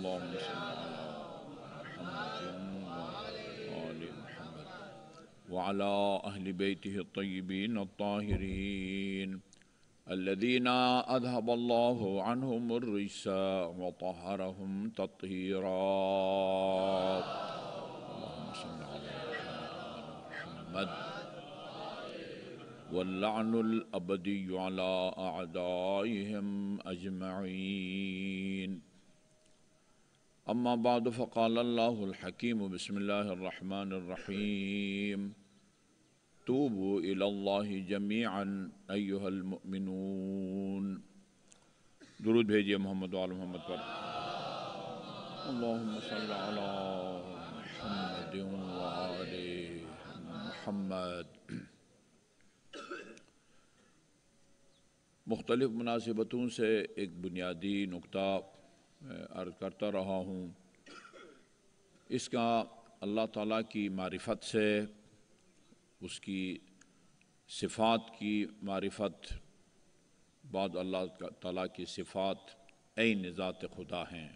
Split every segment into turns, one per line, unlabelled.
اللهم صل على محمد وعلى آل محمد وعلى أهل بيته الطيبين الطاهرين الذين أذهب الله عنهم الرجس وطهرهم تطهيرا اللهم صل على محمد واللعن الأبدي على أعدائهم أجمعين بعد امّف اللّہ الحکیم البصمہ اللہ الرحمٰن الرحیم جميعا بولا المؤمنون درود بھیجیے محمد المحمد پر مختلف مناسبتوں سے ایک بنیادی نقطہ عرض کرتا رہا ہوں اس کا اللہ تعالیٰ کی معرفت سے اس کی صفات کی معرفت بعد اللہ تعالیٰ کی صفات عین ذات خدا ہیں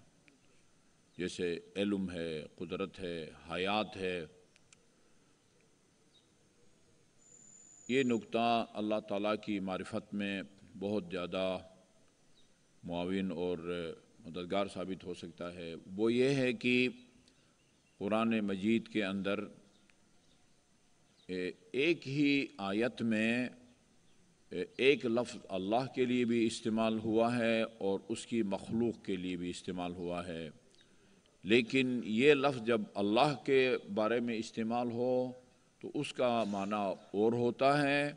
جیسے علم ہے قدرت ہے حیات ہے یہ نقطہ اللہ تعالیٰ کی معرفت میں بہت زیادہ معاون اور مددگار ثابت ہو سکتا ہے وہ یہ ہے کہ قرآن مجید کے اندر ایک ہی آیت میں ایک لفظ اللہ کے لیے بھی استعمال ہوا ہے اور اس کی مخلوق کے لیے بھی استعمال ہوا ہے لیکن یہ لفظ جب اللہ کے بارے میں استعمال ہو تو اس کا معنی اور ہوتا ہے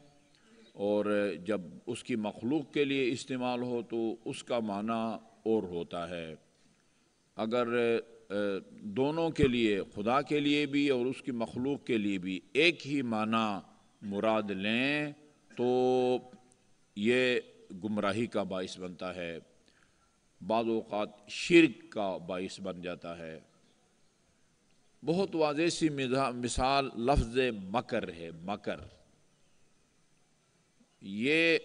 اور جب اس کی مخلوق کے لیے استعمال ہو تو اس کا معنی اور ہوتا ہے اگر دونوں کے لیے خدا کے لیے بھی اور اس کی مخلوق کے لیے بھی ایک ہی معنی مراد لیں تو یہ گمراہی کا باعث بنتا ہے بعض اوقات شرک کا باعث بن جاتا ہے بہت واضح سی مثال لفظ مکر ہے مکر یہ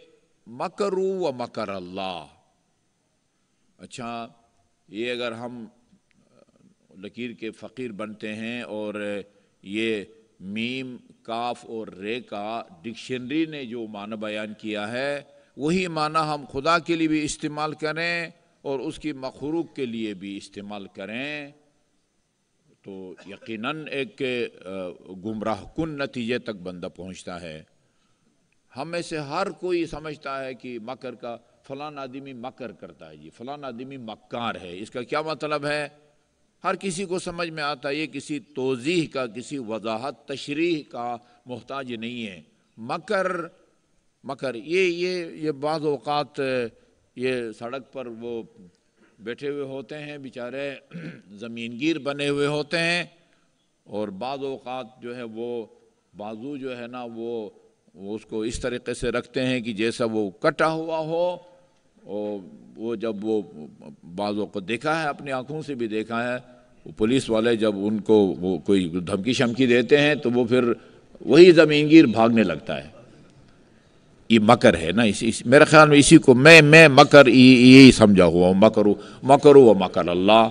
مکرو و مکر اللہ اچھا یہ اگر ہم لکیر کے فقیر بنتے ہیں اور یہ میم کاف اور رے کا ڈکشنری نے جو معنی بیان کیا ہے وہی معنی ہم خدا کے لیے بھی استعمال کریں اور اس کی مخروق کے لیے بھی استعمال کریں تو یقیناً ایک گمراہ کن نتیجے تک بندہ پہنچتا ہے ہم میں سے ہر کوئی سمجھتا ہے کہ مکر کا فلاں آدمی مکر کرتا ہے جی فلاں آدمی مکار ہے اس کا کیا مطلب ہے ہر کسی کو سمجھ میں آتا ہے یہ کسی توضیح کا کسی وضاحت تشریح کا محتاج نہیں ہے مکر مکر یہ یہ یہ بعض اوقات یہ سڑک پر وہ بیٹھے ہوئے ہوتے ہیں بیچارے زمین گیر بنے ہوئے ہوتے ہیں اور بعض اوقات جو ہے وہ بازو جو ہے نا وہ اس کو اس طریقے سے رکھتے ہیں کہ جیسا وہ کٹا ہوا ہو وہ جب وہ بعضوں کو دیکھا ہے اپنی آنکھوں سے بھی دیکھا ہے پولیس والے جب ان کو وہ کوئی دھمکی شمکی دیتے ہیں تو وہ پھر وہی زمین گیر بھاگنے لگتا ہے یہ مکر ہے نا اسی میرے خیال میں اسی کو میں میں مکر یہی سمجھا ہوا ہوں مکرو مکرو و مکر اللہ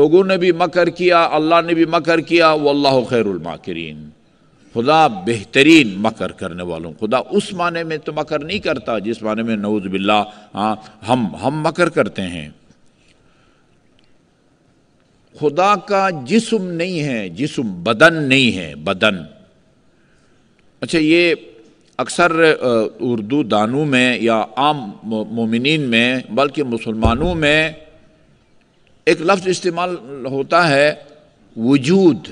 لوگوں نے بھی مکر کیا اللہ نے بھی مکر کیا وہ اللہ خیر الماکرین خدا بہترین مکر کرنے والوں خدا اس معنی میں تو مکر نہیں کرتا جس معنی میں نعوذ باللہ ہاں ہم ہم ہم مکر کرتے ہیں خدا کا جسم نہیں ہے جسم بدن نہیں ہے بدن اچھا یہ اکثر اردو دانوں میں یا عام مومنین میں بلکہ مسلمانوں میں ایک لفظ استعمال ہوتا ہے وجود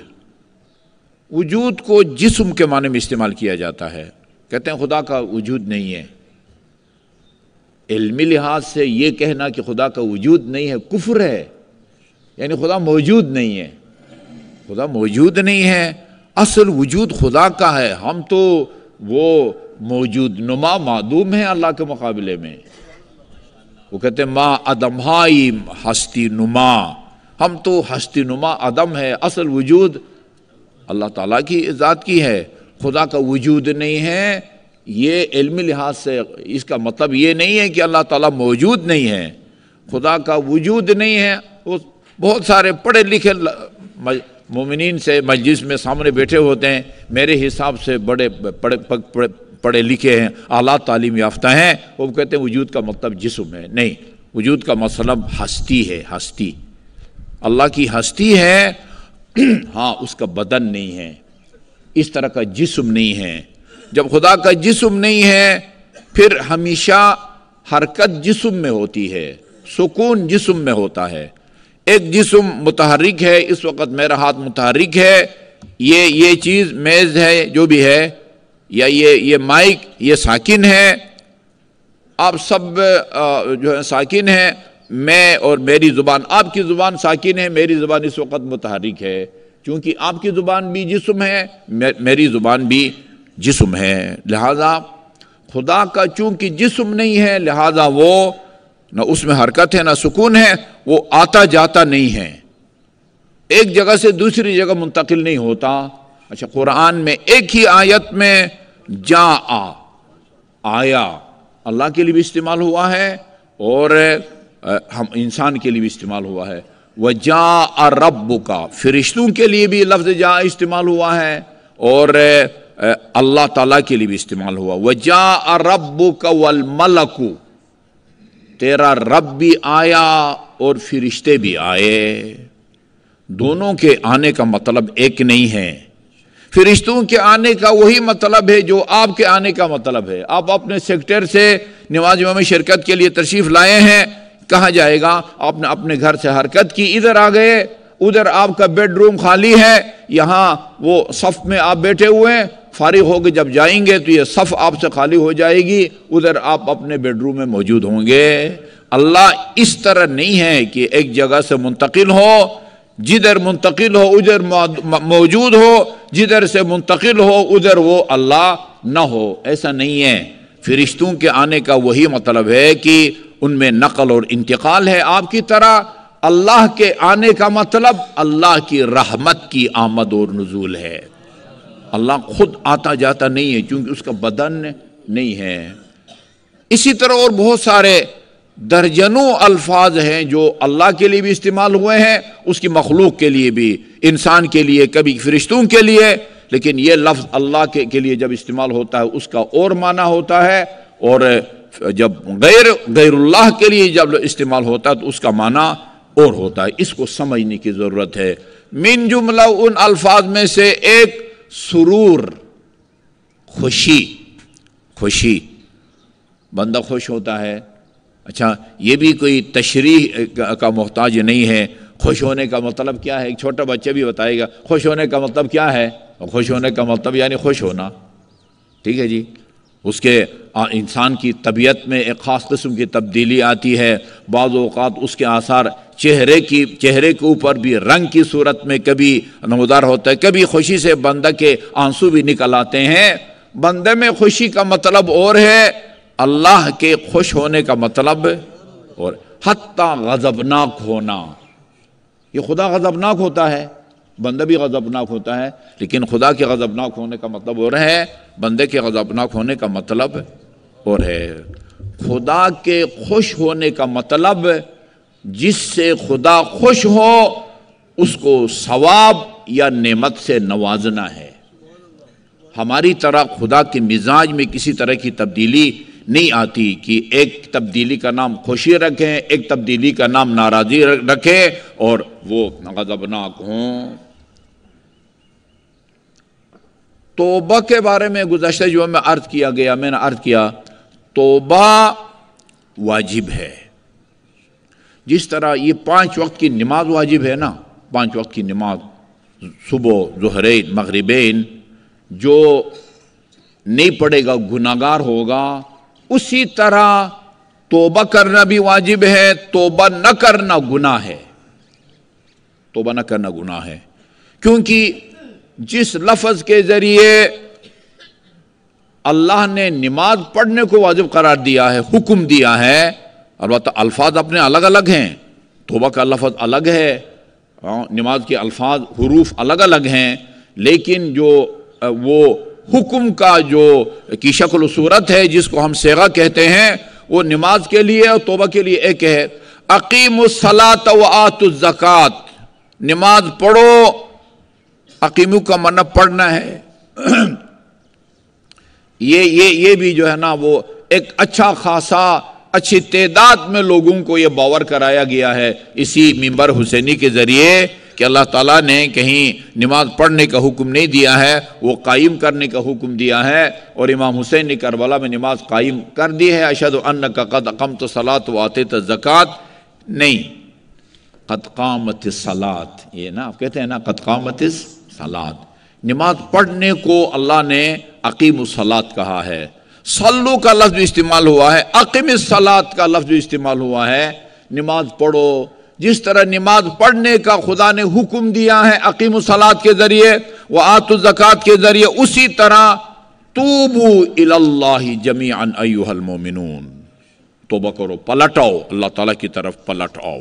وجود کو جسم کے معنی میں استعمال کیا جاتا ہے کہتے ہیں خدا کا وجود نہیں ہے علمی لحاظ سے یہ کہنا کہ خدا کا وجود نہیں ہے کفر ہے یعنی خدا موجود نہیں ہے خدا موجود نہیں ہے اصل وجود خدا کا ہے ہم تو وہ موجود نما معدوم ہیں اللہ کے مقابلے میں وہ کہتے ہیں ما ادم ہائی ہستی نما ہم تو ہستی نما ادم ہے اصل وجود اللہ تعالیٰ کی ذات کی ہے خدا کا وجود نہیں ہے یہ علمی لحاظ سے اس کا مطلب یہ نہیں ہے کہ اللہ تعالیٰ موجود نہیں ہے خدا کا وجود نہیں ہے وہ بہت سارے پڑھے لکھے مومنین سے مجلس میں سامنے بیٹھے ہوتے ہیں میرے حساب سے بڑے پڑھے لکھے ہیں اعلیٰ تعلیم یافتہ ہیں وہ کہتے ہیں وجود کا مطلب جسم ہے نہیں وجود کا مطلب ہستی ہے ہستی اللہ کی ہستی ہے ہاں اس کا بدن نہیں ہے اس طرح کا جسم نہیں ہے جب خدا کا جسم نہیں ہے پھر ہمیشہ حرکت جسم میں ہوتی ہے سکون جسم میں ہوتا ہے ایک جسم متحرک ہے اس وقت میرا ہاتھ متحرک ہے یہ یہ چیز میز ہے جو بھی ہے یا یہ یہ مائک یہ ساکن ہے آپ سب جو ہے ساکن ہیں میں اور میری زبان آپ کی زبان ساکین ہے میری زبان اس وقت متحرک ہے چونکہ آپ کی زبان بھی جسم ہے میری زبان بھی جسم ہے لہذا خدا کا چونکہ جسم نہیں ہے لہذا وہ نہ اس میں حرکت ہے نہ سکون ہے وہ آتا جاتا نہیں ہے ایک جگہ سے دوسری جگہ منتقل نہیں ہوتا اچھا قرآن میں ایک ہی آیت میں جا آ آیا اللہ کے لیے بھی استعمال ہوا ہے اور ہم انسان کے لیے بھی استعمال ہوا ہے جا رب کا فرشتوں کے لیے بھی لفظ جا استعمال ہوا ہے اور اللہ تعالیٰ کے لیے بھی استعمال ہوا جا رب کا ولملکو تیرا رب بھی آیا اور فرشتے بھی آئے دونوں کے آنے کا مطلب ایک نہیں ہے فرشتوں کے آنے کا وہی مطلب ہے جو آپ کے آنے کا مطلب ہے آپ اپنے سیکٹر سے نماز شرکت کے لیے تشریف لائے ہیں کہاں جائے گا آپ نے اپنے گھر سے حرکت کی ادھر آ گئے ادھر آپ کا بیڈ روم خالی ہے یہاں وہ صف میں آپ بیٹھے ہوئے ہیں فارغ ہو کے جب جائیں گے تو یہ صف آپ سے خالی ہو جائے گی ادھر آپ اپنے بیڈ روم میں موجود ہوں گے اللہ اس طرح نہیں ہے کہ ایک جگہ سے منتقل ہو جدھر منتقل ہو ادھر موجود ہو جدھر سے منتقل ہو ادھر وہ اللہ نہ ہو ایسا نہیں ہے فرشتوں کے آنے کا وہی مطلب ہے کہ ان میں نقل اور انتقال ہے آپ کی طرح اللہ کے آنے کا مطلب اللہ کی رحمت کی آمد اور نزول ہے اللہ خود آتا جاتا نہیں ہے اس کا بدن نہیں ہے اسی طرح اور بہت سارے درجنوں الفاظ ہیں جو اللہ کے لیے بھی استعمال ہوئے ہیں اس کی مخلوق کے لیے بھی انسان کے لیے کبھی فرشتوں کے لیے لیکن یہ لفظ اللہ کے لیے جب استعمال ہوتا ہے اس کا اور معنی ہوتا ہے اور جب غیر غیر اللہ کے لیے جب استعمال ہوتا ہے تو اس کا معنی اور ہوتا ہے اس کو سمجھنے کی ضرورت ہے من جملہ ان الفاظ میں سے ایک سرور خوشی خوشی بندہ خوش ہوتا ہے اچھا یہ بھی کوئی تشریح کا محتاج نہیں ہے خوش ہونے کا مطلب کیا ہے ایک چھوٹا بچہ بھی بتائے گا خوش ہونے کا مطلب کیا ہے خوش ہونے کا مطلب یعنی خوش ہونا ٹھیک ہے جی اس کے انسان کی طبیعت میں ایک خاص قسم کی تبدیلی آتی ہے بعض اوقات اس کے آثار چہرے کی چہرے کے اوپر بھی رنگ کی صورت میں کبھی نمودار ہوتا ہے کبھی خوشی سے بندہ کے آنسو بھی نکل آتے ہیں بندے میں خوشی کا مطلب اور ہے اللہ کے خوش ہونے کا مطلب اور حتیٰ غضبناک ہونا یہ خدا غضبناک ہوتا ہے بندہ بھی غضبناک ہوتا ہے لیکن خدا کے غضبناک ہونے کا مطلب اور ہے بندے کے غضبناک ہونے کا مطلب اور ہے خدا کے خوش ہونے کا مطلب جس سے خدا خوش ہو اس کو ثواب یا نعمت سے نوازنا ہے ہماری طرح خدا کے مزاج میں کسی طرح کی تبدیلی نہیں آتی کہ ایک تبدیلی کا نام خوشی رکھیں ایک تبدیلی کا نام ناراضی رکھیں اور وہ غضبناک ہوں توبہ کے بارے میں گزشتہ جو میں عرض کیا گیا میں نے عرض کیا توبہ واجب ہے جس طرح یہ پانچ وقت کی نماز واجب ہے نا پانچ وقت کی نماز صبح ظہرین مغربین جو نہیں پڑے گا گناہگار ہوگا اسی طرح توبہ کرنا بھی واجب ہے توبہ نہ کرنا گناہ ہے توبہ نہ کرنا گناہ ہے کیونکہ جس لفظ کے ذریعے اللہ نے نماز پڑھنے کو واجب قرار دیا ہے حکم دیا ہے البتہ الفاظ اپنے الگ الگ ہیں توبہ کا لفظ الگ ہے ہاں، نماز کے الفاظ حروف الگ الگ ہیں لیکن جو وہ حکم کا جو کی شکل و صورت ہے جس کو ہم سیغا کہتے ہیں وہ نماز کے لیے اور توبہ کے لیے ایک ہے عقیم الصلاۃ الزکات نماز پڑھو عقیموں کا منع پڑھنا ہے یہ یہ یہ بھی جو ہے نا وہ ایک اچھا خاصا اچھی تعداد میں لوگوں کو یہ باور کرایا گیا ہے اسی ممبر حسینی کے ذریعے کہ اللہ تعالیٰ نے کہیں نماز پڑھنے کا حکم نہیں دیا ہے وہ قائم کرنے کا حکم دیا ہے اور امام حسین نے کربلا میں نماز قائم کر دی ہے اشد ان کا قد اقم تو سلاۃ و آتے تو زکوٰۃ نہیں قد قامت سلاد یہ نا آپ کہتے ہیں نا قد قامت سلاد نماز پڑھنے کو اللہ نے عقیم الصلاط کہا ہے سلو کا لفظ استعمال ہوا ہے عقیم الصلاط کا لفظ استعمال ہوا ہے نماز پڑھو جس طرح نماز پڑھنے کا خدا نے حکم دیا ہے عقیم الصلاط کے ذریعے وہ آت الزکات کے ذریعے اسی طرح اللہ بو الا المومنون توبہ کرو پلٹ آؤ اللہ تعالیٰ کی طرف پلٹ آؤ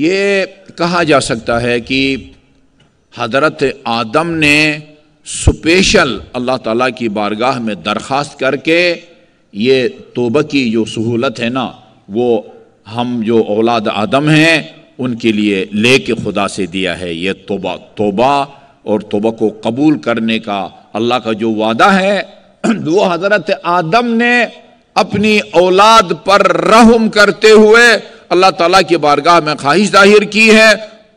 یہ کہا جا سکتا ہے کہ حضرت آدم نے سپیشل اللہ تعالیٰ کی بارگاہ میں درخواست کر کے یہ توبہ کی جو سہولت ہے نا وہ ہم جو اولاد آدم ہیں ان کے لیے لے کے خدا سے دیا ہے یہ توبہ توبہ اور توبہ کو قبول کرنے کا اللہ کا جو وعدہ ہے وہ حضرت آدم نے اپنی اولاد پر رحم کرتے ہوئے اللہ تعالیٰ کی بارگاہ میں خواہش ظاہر کی ہے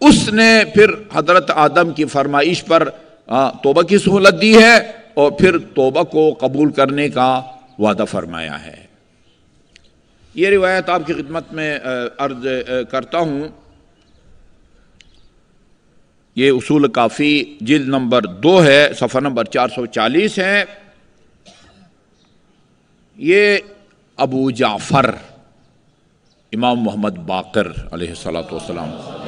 اس نے پھر حضرت آدم کی فرمائش پر توبہ کی سہولت دی ہے اور پھر توبہ کو قبول کرنے کا وعدہ فرمایا ہے یہ روایت آپ کی خدمت میں عرض کرتا ہوں یہ اصول کافی جلد نمبر دو ہے صفحہ نمبر چار سو چالیس ہے یہ ابو جعفر امام محمد باقر علیہ السلام والسلام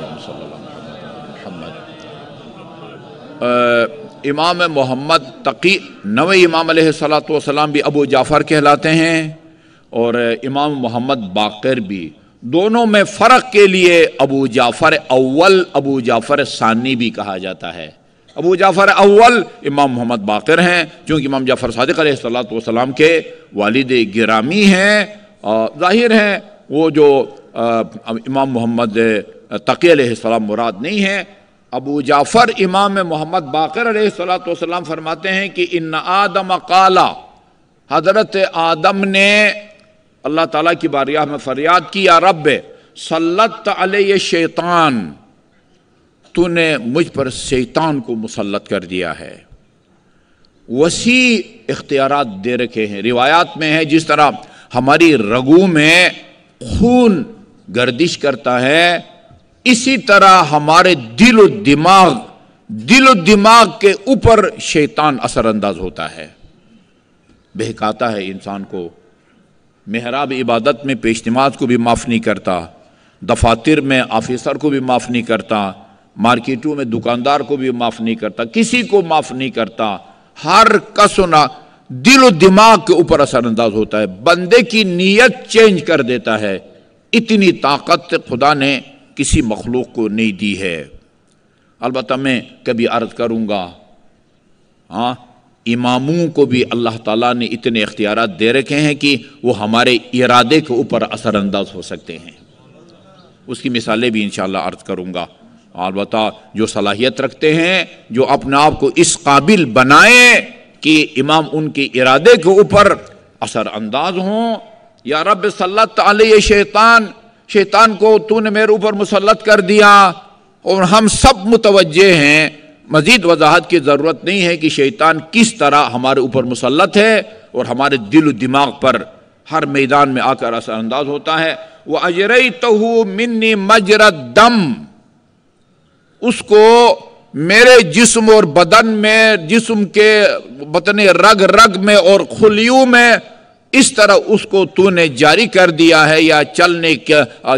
امام محمد تقی نو امام علیہ اللہ والسلام بھی ابو جعفر کہلاتے ہیں اور امام محمد باقر بھی دونوں میں فرق کے لیے ابو جعفر اول ابو جعفر ثانی بھی کہا جاتا ہے ابو جعفر اول امام محمد باقر ہیں چونکہ امام جعفر صادق علیہ صلاۃ والسلام کے والد گرامی ہیں ظاہر ہیں وہ جو امام محمد تقی علیہ السلام مراد نہیں ہیں ابو جعفر امام محمد باقر علیہ صلی والسلام فرماتے ہیں کہ ان آدم حضرت آدم نے اللہ تعالیٰ کی باریاہ میں فریاد کی یا رب سلط علیہ شیطان تو نے مجھ پر شیطان کو مسلط کر دیا ہے وسیع اختیارات دے رکھے ہیں روایات میں ہیں جس طرح ہماری رگو میں خون گردش کرتا ہے اسی طرح ہمارے دل و دماغ دل و دماغ کے اوپر شیطان اثر انداز ہوتا ہے بہکاتا ہے انسان کو محراب عبادت میں پیش نماز کو بھی معاف نہیں کرتا دفاتر میں آفیسر کو بھی معاف نہیں کرتا مارکیٹوں میں دکاندار کو بھی معاف نہیں کرتا کسی کو معاف نہیں کرتا ہر کا دل و دماغ کے اوپر اثر انداز ہوتا ہے بندے کی نیت چینج کر دیتا ہے اتنی طاقت خدا نے کسی مخلوق کو نہیں دی ہے البتہ میں کبھی عرض کروں گا ہاں اماموں کو بھی اللہ تعالیٰ نے اتنے اختیارات دے رکھے ہیں کہ وہ ہمارے ارادے کے اوپر اثر انداز ہو سکتے ہیں اس کی مثالیں بھی انشاءاللہ شاء کروں گا البتہ جو صلاحیت رکھتے ہیں جو اپنے آپ کو اس قابل بنائیں کہ امام ان کے ارادے کے اوپر اثر انداز ہوں یا رب صلی اللہ علیہ شیطان شیطان کو تو نے میرے اوپر مسلط کر دیا اور ہم سب متوجہ ہیں مزید وضاحت کی ضرورت نہیں ہے کہ شیطان کس طرح ہمارے اوپر مسلط ہے اور ہمارے دل و دماغ پر ہر میدان میں آ کر اثر انداز ہوتا ہے وہ اجرئی تو منی مجرت دم اس کو میرے جسم اور بدن میں جسم کے بطن رگ رگ میں اور خلیوں میں اس طرح اس کو تو نے جاری کر دیا ہے یا چلنے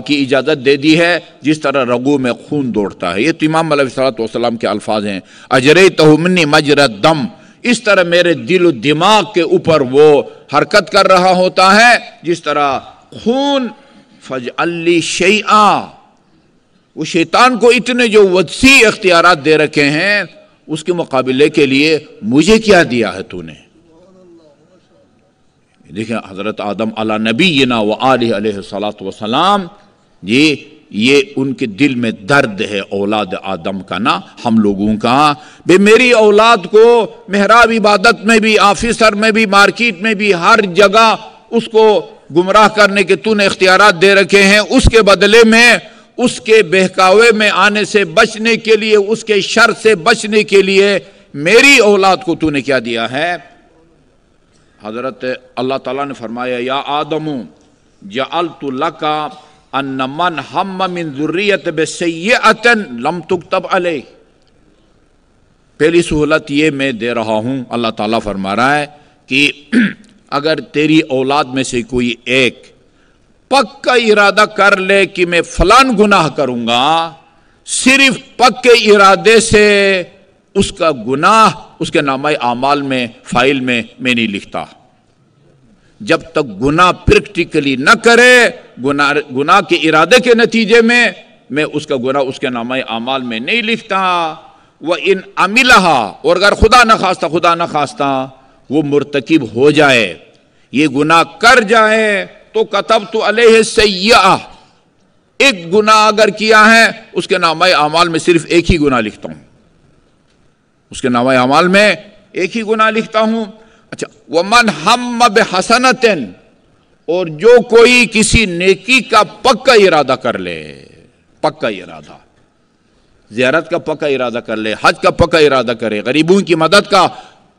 کی اجازت دے دی ہے جس طرح رگو میں خون دوڑتا ہے یہ تو امام علیہ صلاحت وسلم کے الفاظ ہیں اجرے دم اس طرح میرے دل و دماغ کے اوپر وہ حرکت کر رہا ہوتا ہے جس طرح خون فج علی شی وہ شیطان کو اتنے جو وسیع اختیارات دے رکھے ہیں اس کے مقابلے کے لیے مجھے کیا دیا ہے تو نے دیکھیں حضرت آدم علی نبی و علیہ علیہ سلام جی یہ ان کے دل میں درد ہے اولاد آدم کا نا ہم لوگوں کا بے میری اولاد کو محراب عبادت میں بھی آفیسر میں بھی مارکیٹ میں بھی ہر جگہ اس کو گمراہ کرنے کے تو نے اختیارات دے رکھے ہیں اس کے بدلے میں اس کے بہکاوے میں آنے سے بچنے کے لیے اس کے شر سے بچنے کے لیے میری اولاد کو تو نے کیا دیا ہے حضرت اللہ تعالیٰ نے فرمایا یا آدم یا من ذریت بسیئت تک تب علیہ پہلی سہولت یہ میں دے رہا ہوں اللہ تعالیٰ فرما رہا ہے کہ اگر تیری اولاد میں سے کوئی ایک پک کا ارادہ کر لے کہ میں فلان گناہ کروں گا صرف پک کے ارادے سے اس کا گناہ اس کے نامہ اعمال میں فائل میں میں نہیں لکھتا جب تک گناہ پریکٹیکلی نہ کرے گناہ گناہ کے ارادے کے نتیجے میں میں اس کا گناہ اس کے اعمال میں نہیں لکھتا وہ اگر خدا نہ خدا نہ خواستہ وہ مرتکب ہو جائے یہ گناہ کر جائے تو کتب تو علیہ سیاح ایک گناہ اگر کیا ہے اس کے نامۂ اعمال میں صرف ایک ہی گناہ لکھتا ہوں اس کے نام اعمال میں ایک ہی گناہ لکھتا ہوں اچھا ومن ہم بسنت اور جو کوئی کسی نیکی کا پکا ارادہ کر لے پکا ارادہ زیارت کا پکا ارادہ کر لے حج کا پکا ارادہ کرے غریبوں کی مدد کا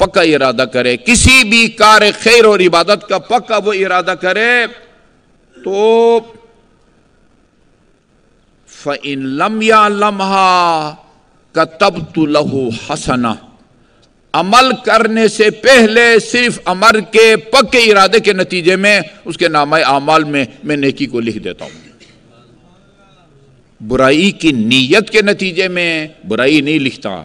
پکا ارادہ کرے کسی بھی کار خیر اور عبادت کا پکا وہ ارادہ کرے تو فَإِن لَمْ يَعْلَمْهَا تب لہو ہسنا عمل کرنے سے پہلے صرف امر کے پکے ارادے کے نتیجے میں اس کے اعمال میں میں نیکی کو لکھ دیتا ہوں برائی کی نیت کے نتیجے میں برائی نہیں لکھتا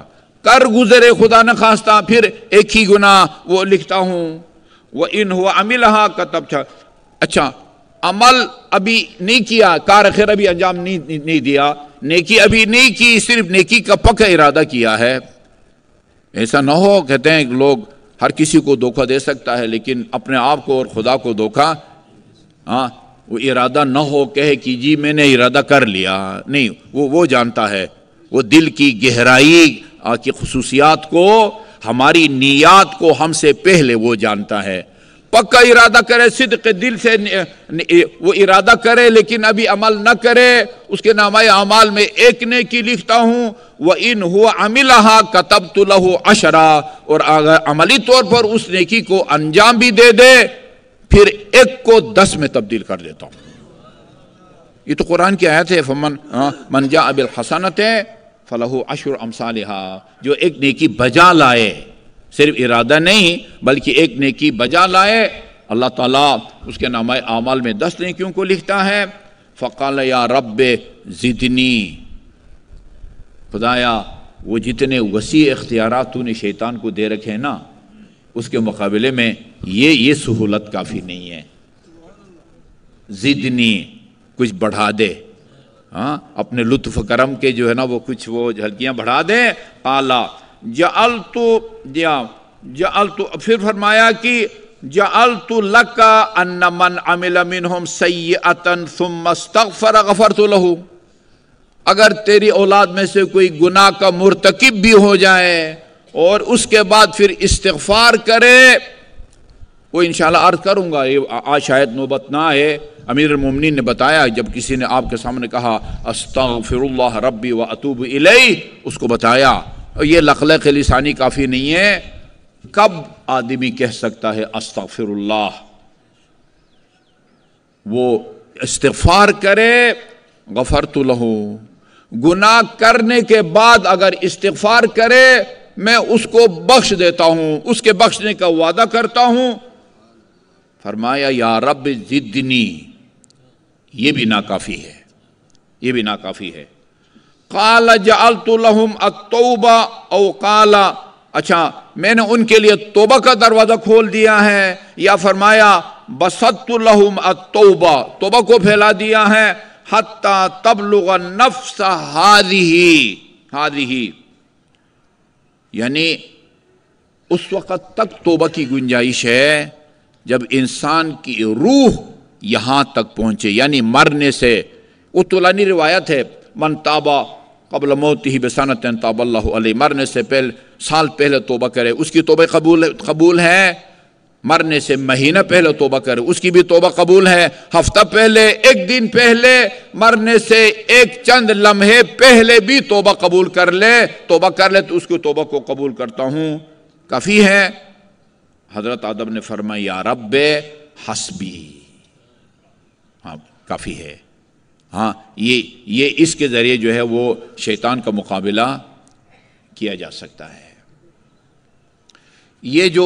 کر گزرے خدا نہ خواستہ پھر ایک ہی گناہ وہ لکھتا ہوں وہ ان ہاں اچھا عمل ابھی نہیں کیا کار خیر ابھی انجام نہیں دیا نیکی ابھی نہیں کی صرف نیکی کا پکا ارادہ کیا ہے ایسا نہ ہو کہتے ہیں لوگ ہر کسی کو دھوکہ دے سکتا ہے لیکن اپنے آپ کو اور خدا کو دھوکا ہاں وہ ارادہ نہ ہو کہے کہ جی میں نے ارادہ کر لیا نہیں وہ وہ جانتا ہے وہ دل کی گہرائی کی خصوصیات کو ہماری نیات کو ہم سے پہلے وہ جانتا ہے پکا ارادہ کرے صدق دل سے وہ ارادہ کرے لیکن ابھی عمل نہ کرے اس کے نامہ اعمال میں ایک نیکی لکھتا ہوں اور عملی طور پر اس نیکی کو انجام بھی دے دے پھر ایک کو دس میں تبدیل کر دیتا ہوں یہ تو قرآن کی آیت ہے ہاں، جا اب الحسنت فلاح اشر امسالحا جو ایک نیکی بجا لائے صرف ارادہ نہیں بلکہ ایک نیکی بجا لائے اللہ تعالیٰ اس کے نام اعمال میں دس نیکیوں کو لکھتا ہے فقال یا رب خدایا وہ جتنے وسیع اختیارات تو نے شیطان کو دے رکھے نا اس کے مقابلے میں یہ یہ سہولت کافی نہیں ہے زدنی کچھ بڑھا دے ہاں اپنے لطف کرم کے جو ہے نا وہ کچھ وہ جھلکیاں بڑھا دے اعلیٰ ان من عمل منہم کی ثم استغفر غفرتو لہو اگر تیری اولاد میں سے کوئی گناہ کا مرتکب بھی ہو جائے اور اس کے بعد پھر استغفار کرے وہ انشاءاللہ عرض کروں گا آج شاید نوبت نہ ہے امیر المومنین نے بتایا جب کسی نے آپ کے سامنے کہا استغفر اللہ ربی و اتوب الیہ اس کو بتایا یہ لقلق لسانی کافی نہیں ہے کب آدمی کہہ سکتا ہے استغفر اللہ وہ استغفار کرے غفر تو لہو گناہ کرنے کے بعد اگر استغفار کرے میں اس کو بخش دیتا ہوں اس کے بخشنے کا وعدہ کرتا ہوں فرمایا یا رب زدنی یہ بھی ناکافی ہے یہ بھی ناکافی ہے کالا جعلت لهم التوبہ او کالا اچھا میں نے ان کے لیے توبہ کا دروازہ کھول دیا ہے یا فرمایا بسط لهم التوبہ توبہ کو پھیلا دیا ہے تبلغ یعنی اس وقت تک توبہ کی گنجائش ہے جب انسان کی روح یہاں تک پہنچے یعنی مرنے سے وہ روایت ہے من تابہ قبل موت ہی بسانت طاب اللہ علیہ مرنے سے پہلے سال پہلے توبہ کرے اس کی توبہ قبول قبول ہے مرنے سے مہینہ پہلے توبہ کرے اس کی بھی توبہ قبول ہے ہفتہ پہلے ایک دن پہلے مرنے سے ایک چند لمحے پہلے بھی توبہ قبول کر لے توبہ کر لے تو اس کی توبہ کو قبول کرتا ہوں کافی ہے حضرت آدم نے فرمایا رب حسبی ہاں کافی ہے ہاں یہ یہ اس کے ذریعے جو ہے وہ شیطان کا مقابلہ کیا جا سکتا ہے یہ جو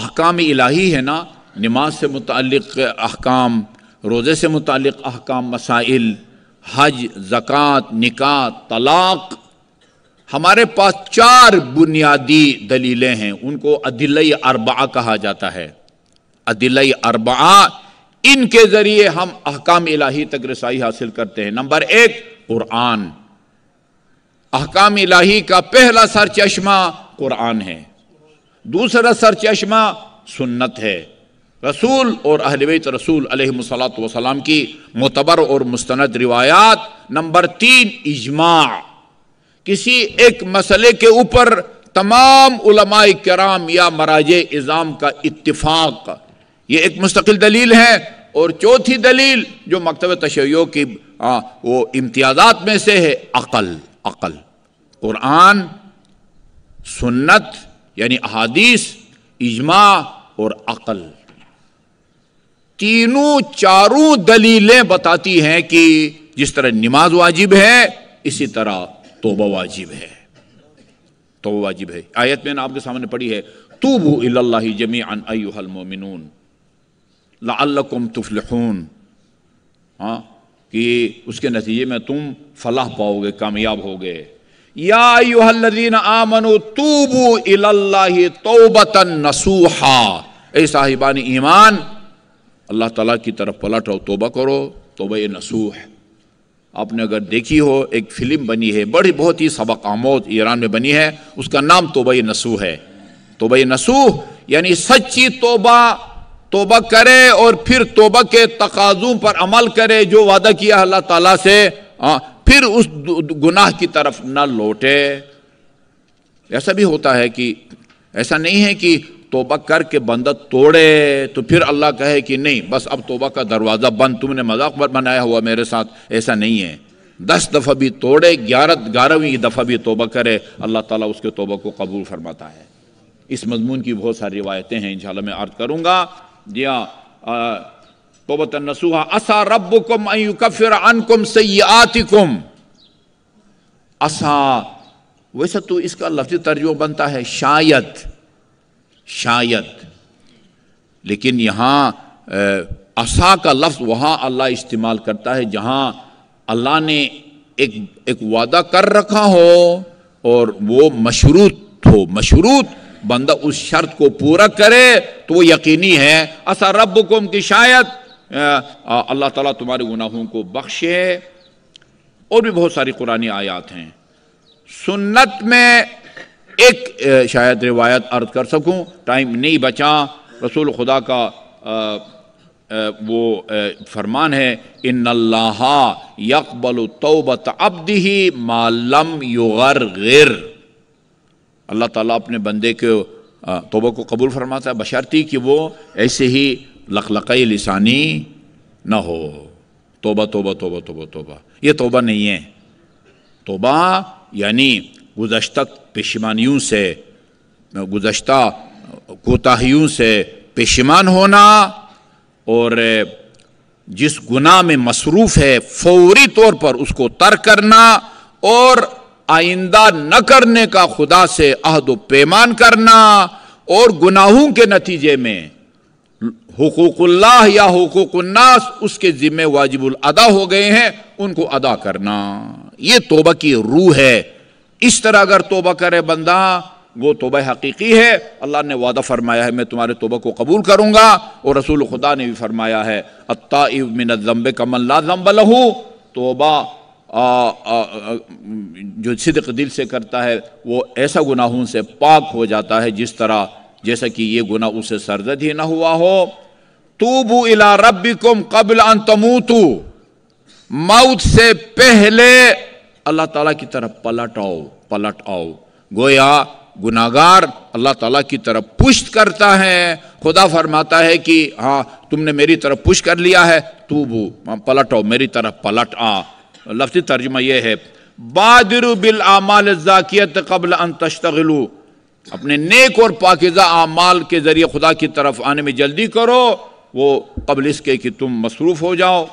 احکام الہی ہے نا نماز سے متعلق احکام روزے سے متعلق احکام مسائل حج زکوٰۃ نکاح طلاق ہمارے پاس چار بنیادی دلیلیں ہیں ان کو عدل اربعہ کہا جاتا ہے عدل اربعہ ان کے ذریعے ہم احکام الہی تک رسائی حاصل کرتے ہیں نمبر ایک قرآن احکام الہی کا پہلا سر چشمہ قرآن ہے دوسرا سر چشمہ سنت ہے رسول اور اہل بیت رسول علیہ صلاحت وسلام کی متبر اور مستند روایات نمبر تین اجماع کسی ایک مسئلے کے اوپر تمام علماء کرام یا مراج ازام کا اتفاق یہ ایک مستقل دلیل ہے اور چوتھی دلیل جو مکتب تشیع کی وہ امتیازات میں سے ہے عقل عقل قرآن سنت یعنی احادیث اجماع اور عقل تینوں چاروں دلیلیں بتاتی ہیں کہ جس طرح نماز واجب ہے اسی طرح توبہ واجب ہے توبہ واجب ہے آیت میں نے آپ کے سامنے پڑھی ہے توبو اللہ جمی ایوہ المومنون لعلکم تفلحون ہاں کہ اس کے نتیجے میں تم فلاح پاؤ گے کامیاب ہو یا ایوہ الذین آمنوا الاللہ توبتا نسوحا اے صاحبان ایمان اللہ تعالیٰ کی طرف پلٹو توبہ کرو توبہ نسوح آپ نے اگر دیکھی ہو ایک فلم بنی ہے بڑی بہت ہی سبق آموز ایران میں بنی ہے اس کا نام توبہ نسوح ہے توبہ نسوح یعنی سچی توبہ توبہ کرے اور پھر توبہ کے تقاضوں پر عمل کرے جو وعدہ کیا اللہ تعالیٰ سے پھر اس گناہ کی طرف نہ لوٹے ایسا بھی ہوتا ہے کہ ایسا نہیں ہے کہ توبہ کر کے بندہ توڑے تو پھر اللہ کہے کہ نہیں بس اب توبہ کا دروازہ بند تم نے مذاق پر بنایا ہوا میرے ساتھ ایسا نہیں ہے دس دفعہ بھی توڑے گیارہ گیارہویں دفعہ بھی توبہ کرے اللہ تعالیٰ اس کے توبہ کو قبول فرماتا ہے اس مضمون کی بہت ساری روایتیں ہیں انشاءاللہ میں عرض کروں گا دیا توبت النسوحہ اسا ربکم ان یکفر عنکم سیئاتکم اسا ویسا تو اس کا لفظ ترجمہ بنتا ہے شاید شاید لیکن یہاں اسا کا لفظ وہاں اللہ استعمال کرتا ہے جہاں اللہ نے ایک وعدہ کر رکھا ہو اور وہ مشروط ہو مشروط بندہ اس شرط کو پورا کرے تو وہ یقینی ہے اصا رب کی شاید اللہ تعالیٰ تمہارے گناہوں کو بخشے اور بھی بہت ساری قرآن آیات ہیں سنت میں ایک شاید روایت عرض کر سکوں ٹائم نہیں بچا رسول خدا کا وہ فرمان ہے ان اللہ یقبل توبت ابدی ما لم یغرغر اللہ تعالیٰ اپنے بندے کے توبہ کو قبول فرماتا ہے بشرتی کہ وہ ایسے ہی لقلقی لسانی نہ ہو توبہ توبہ توبہ توبہ توبہ یہ توبہ نہیں ہے توبہ یعنی گزشتہ پیشمانیوں سے گزشتہ کوتاہیوں سے پیشمان ہونا اور جس گناہ میں مصروف ہے فوری طور پر اس کو ترک کرنا اور آئندہ نہ کرنے کا خدا سے عہد و پیمان کرنا اور گناہوں کے نتیجے میں حقوق اللہ یا حقوق الناس اس کے ذمے واجب الادا ہو گئے ہیں ان کو ادا کرنا یہ توبہ کی روح ہے اس طرح اگر توبہ کرے بندہ وہ توبہ حقیقی ہے اللہ نے وعدہ فرمایا ہے میں تمہارے توبہ کو قبول کروں گا اور رسول خدا نے بھی فرمایا ہے من لہو توبہ جو صدق دل سے کرتا ہے وہ ایسا گناہوں سے پاک ہو جاتا ہے جس طرح جیسا کہ یہ گناہ اسے سرزد ہی نہ ہوا ہو توبو ربکم قبل ان تموتو موت سے پہلے اللہ تعالیٰ کی طرف پلٹ آؤ پلٹ آؤ گویا گناگار اللہ تعالیٰ کی طرف پشت کرتا ہے خدا فرماتا ہے کہ ہاں تم نے میری طرف پشت کر لیا ہے تو پلٹ آؤ میری طرف پلٹ آ لفظی ترجمہ یہ ہے بادر بالعمال الزاکیت قبل ان تشتغلو اپنے نیک اور پاکیزہ اعمال کے ذریعے خدا کی طرف آنے میں جلدی کرو وہ قبل اس کے کہ تم مصروف ہو جاؤ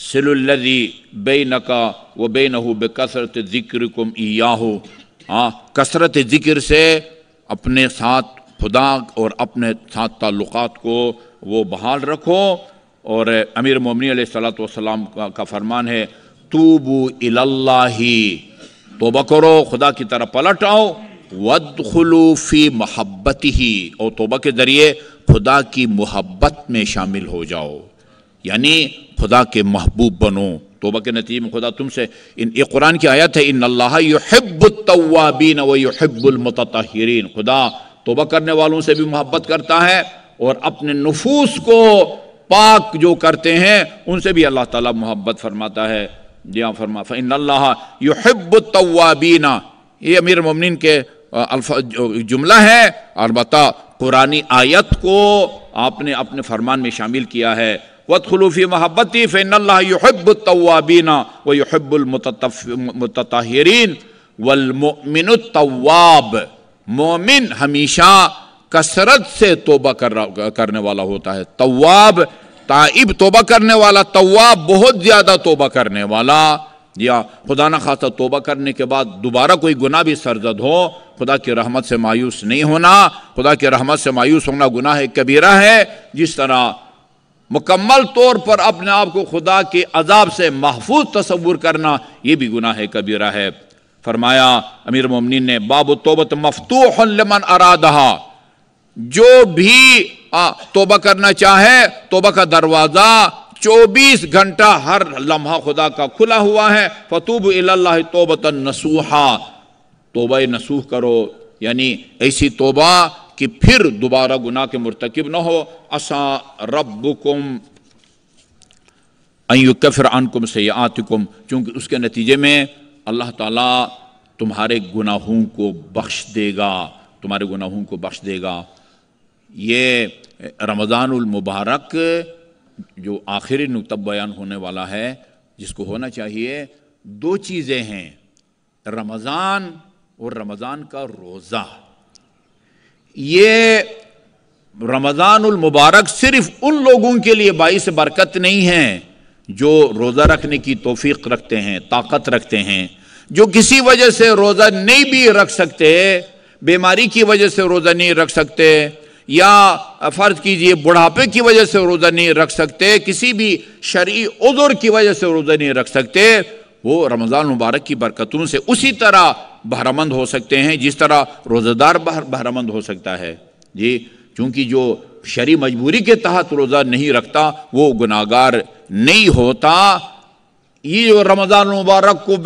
سل الذی بے نقا و بے نہو بے کثرت ذکر کم ایاہو ہاں کثرت ذکر سے اپنے ساتھ خدا اور اپنے ساتھ تعلقات کو وہ بحال رکھو اور امیر مومنی علیہ السلاۃ والسلام کا فرمان ہے توبو اللہ توبہ کرو خدا کی طرف پلٹ آؤ خلوفی محبت ہی اور توبہ کے ذریعے خدا کی محبت میں شامل ہو جاؤ یعنی خدا کے محبوب بنو توبہ کے نتیجے میں خدا تم سے ان ایک قرآن کی آیت ہے ان اللہ یحب یحب التوابین و المتطہرین خدا توبہ کرنے والوں سے بھی محبت کرتا ہے اور اپنے نفوس کو پاک جو کرتے ہیں ان سے بھی اللہ تعالیٰ محبت فرماتا ہے جی ہاں فرما فن اللہ یو حب یہ امیر ممنن کے الف جملہ ہے البتہ قرآن آیت کو آپ نے اپنے فرمان میں شامل کیا ہے وط خلوفی محبتی فن اللہ یو حب الطوابینہ و یو حب المتطف مومن ہمیشہ کثرت سے توبہ کرنے والا ہوتا ہے تواب توبہ کرنے والا بہت زیادہ توبہ کرنے والا یا خدا نہ خواصہ توبہ کرنے کے بعد دوبارہ کوئی گناہ بھی سرزد ہو خدا کی رحمت سے مایوس نہیں ہونا خدا کی رحمت سے مایوس ہونا گناہ کبیرہ ہے جس طرح مکمل طور پر اپنے آپ کو خدا کے عذاب سے محفوظ تصور کرنا یہ بھی گناہ کبیرہ ہے فرمایا امیر مومنین نے باب و توبت لمن ارادہا جو بھی توبہ کرنا چاہے توبہ کا دروازہ چوبیس گھنٹہ ہر لمحہ خدا کا کھلا ہوا ہے توب نسوحا توبہ نسوح کرو یعنی ایسی توبہ کہ پھر دوبارہ گناہ کے مرتکب نہ ہو اصم کے فرانکم سے آتی کم چونکہ اس کے نتیجے میں اللہ تعالیٰ تمہارے گناہوں کو بخش دے گا تمہارے گناہوں کو بخش دے گا یہ رمضان المبارک جو آخری نقطب بیان ہونے والا ہے جس کو ہونا چاہیے دو چیزیں ہیں رمضان اور رمضان کا روزہ یہ رمضان المبارک صرف ان لوگوں کے لیے باعث برکت نہیں ہے جو روزہ رکھنے کی توفیق رکھتے ہیں طاقت رکھتے ہیں جو کسی وجہ سے روزہ نہیں بھی رکھ سکتے بیماری کی وجہ سے روزہ نہیں رکھ سکتے یا فرض کیجئے بڑھاپے کی وجہ سے روزہ نہیں رکھ سکتے کسی بھی شرعی عذر کی وجہ سے روزہ نہیں رکھ سکتے وہ رمضان مبارک کی برکتوں سے اسی طرح بہرمند ہو سکتے ہیں جس طرح روزہ دار بہرمند ہو سکتا ہے جی چونکہ جو شرعی مجبوری کے تحت روزہ نہیں رکھتا وہ گناہ گار نہیں ہوتا یہ جو رمضان مبارک کو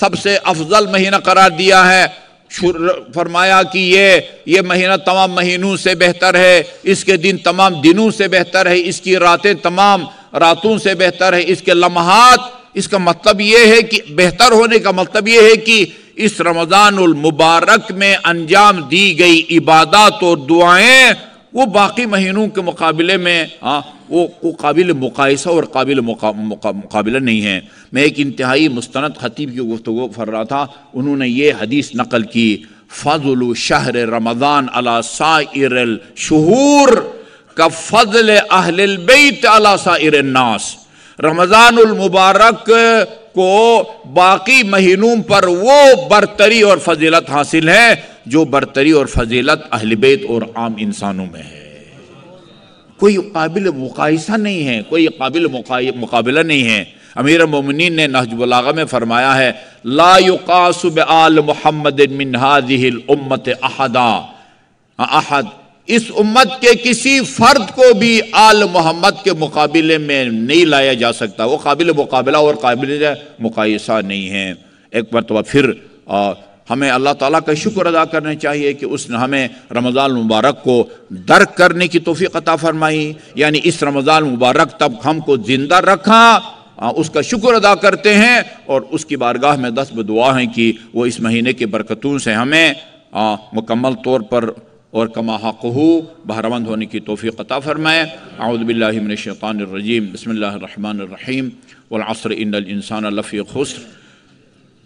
سب سے افضل مہینہ قرار دیا ہے فرمایا کہ یہ یہ مہینہ تمام مہینوں سے بہتر ہے اس کے دن تمام راتوں سے بہتر ہے اس کے لمحات اس کا مطلب یہ ہے کہ بہتر ہونے کا مطلب یہ ہے کہ اس رمضان المبارک میں انجام دی گئی عبادات اور دعائیں وہ باقی مہینوں کے مقابلے میں ہاں، وہ قابل مقاعثہ اور قابل مقابلہ نہیں ہیں میں ایک انتہائی مستند خطیب کی گفتگو کر رہا تھا انہوں نے یہ حدیث نقل کی فضل شہر رمضان سائر الشہور کا فضل اہل البیت علی سائر الناس رمضان المبارک کو باقی مہینوں پر وہ برتری اور فضیلت حاصل ہے جو برتری اور فضیلت اہل بیت اور عام انسانوں میں ہے کوئی قابل مقایسہ نہیں ہے کوئی قابل مقابلہ نہیں ہے امیر مومنین نے نحج بلاغہ میں فرمایا ہے لا یقاس بعال محمد من هذه الامت احدا احد اس امت کے کسی فرد کو بھی آل محمد کے مقابلے میں نہیں لایا جا سکتا وہ قابل مقابلہ اور قابل مقایسہ نہیں ہے ایک مرتبہ پھر ہمیں اللہ تعالیٰ کا شکر ادا کرنے چاہیے کہ اس نے ہمیں رمضان المبارک کو درک کرنے کی توفیق عطا فرمائی یعنی اس رمضان المبارک تب ہم کو زندہ رکھا اس کا شکر ادا کرتے ہیں اور اس کی بارگاہ میں دس دعا ہیں کہ وہ اس مہینے کے برکتوں سے ہمیں مکمل طور پر اور کما ہو بہرمند ہونے کی توفیق عطا فرمائے اعوذ باللہ من الشیطان الرجیم بسم اللہ الرحمن الرحیم والعصر ان الانسان لفی خسر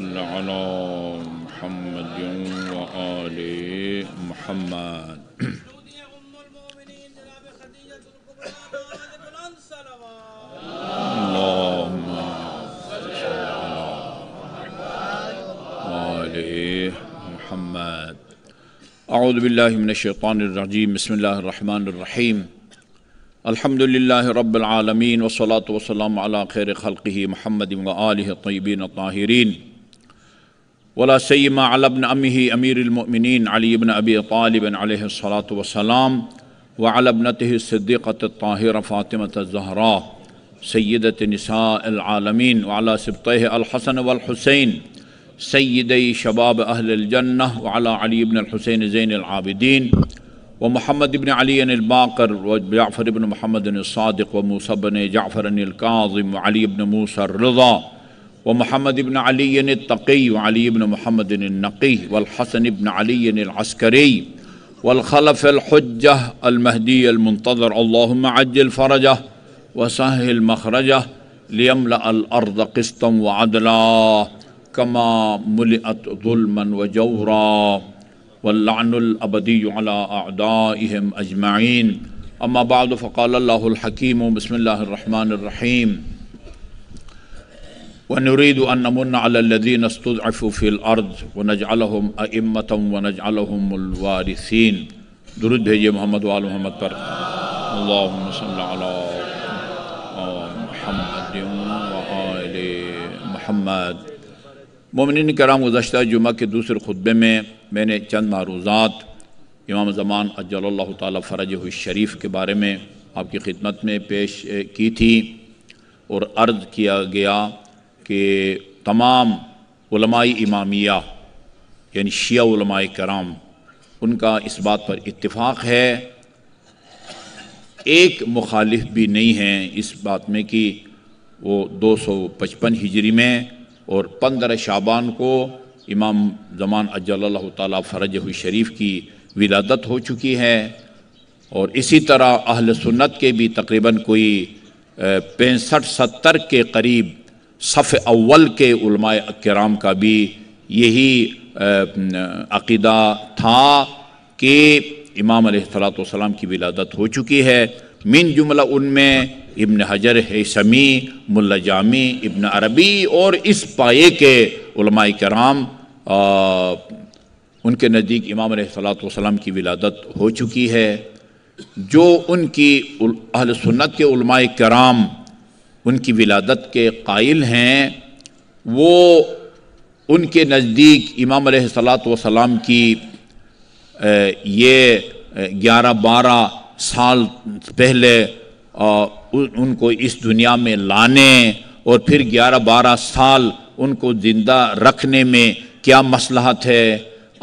صل على محمد وآل محمد اللهم صل على محمد وآل محمد أعوذ بالله من الشيطان الرجيم بسم الله الرحمن الرحيم الحمد لله رب العالمين والصلاة والسلام على خير خلقه محمد وآله الطيبين الطاهرين ولا سيما على ابن أمه أمير المؤمنين علي بن أبي طالب عليه الصلاة والسلام وعلى ابنته الصديقة الطاهرة فاطمة الزهراء سيدة نساء العالمين وعلى سبطيه الحسن والحسين سيدي شباب أهل الجنة وعلى علي بن الحسين زين العابدين ومحمد بن علي الباقر وجعفر بن محمد الصادق وموسى بن جعفر الكاظم وعلي بن موسى الرضا ومحمد بن علي التقي وعلي بن محمد النقي والحسن بن علي العسكري والخلف الحجة المهدي المنتظر اللهم عجل فرجه وسهل مخرجه ليملأ الأرض قسطا وعدلا كما ملئت ظلما وجورا واللعن الأبدي على أعدائهم أجمعين أما بعد فقال الله الحكيم بسم الله الرحمن الرحيم ونريد أن نمن على الذين استضعفوا في الأرض ونجعلهم أئمة ونجعلهم الوارثين درود بھیجئے محمد محمد پر محمد محمد مومنین کرام گزشتہ جمعہ کے دوسرے خطبے میں میں نے چند معروضات امام زمان اجل اللہ تعالیٰ فرج الشریف کے بارے میں آپ کی خدمت میں پیش کی تھی اور عرض کیا گیا کہ تمام علماء امامیہ یعنی شیعہ علماء کرام ان کا اس بات پر اتفاق ہے ایک مخالف بھی نہیں ہیں اس بات میں کہ وہ دو سو پچپن ہجری میں اور پندرہ شعبان کو امام زمان اجل اللہ تعالیٰ فرج الشریف کی ولادت ہو چکی ہے اور اسی طرح اہل سنت کے بھی تقریباً کوئی پینسٹھ ستر کے قریب صف اول کے علماء کرام کا بھی یہی عقیدہ تھا کہ امام علیہ والسلام کی ولادت ہو چکی ہے من جملہ ان میں ابن حجر حسمی ملا جامع ابن عربی اور اس پائے کے علماء کرام ان کے نزدیک امام علیہ صلاۃ والسلام کی ولادت ہو چکی ہے جو ان کی اہل سنت کے علماء کرام ان کی ولادت کے قائل ہیں وہ ان کے نزدیک امام علیہ سلاط وسلام کی یہ گیارہ بارہ سال پہلے ان کو اس دنیا میں لانے اور پھر گیارہ بارہ سال ان کو زندہ رکھنے میں کیا مسلحت ہے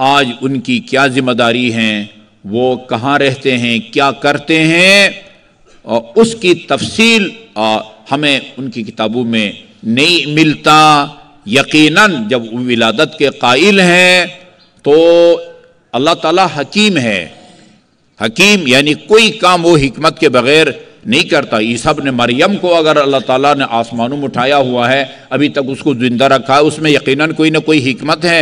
آج ان کی کیا ذمہ داری ہیں وہ کہاں رہتے ہیں کیا کرتے ہیں اس کی تفصیل ہمیں ان کی کتابوں میں نہیں ملتا یقیناً جب ولادت کے قائل ہیں تو اللہ تعالیٰ حکیم ہے حکیم یعنی کوئی کام وہ حکمت کے بغیر نہیں کرتا عیسیٰ نے مریم کو اگر اللہ تعالیٰ نے آسمانوں میں اٹھایا ہوا ہے ابھی تک اس کو زندہ رکھا ہے اس میں یقیناً کوئی نہ کوئی حکمت ہے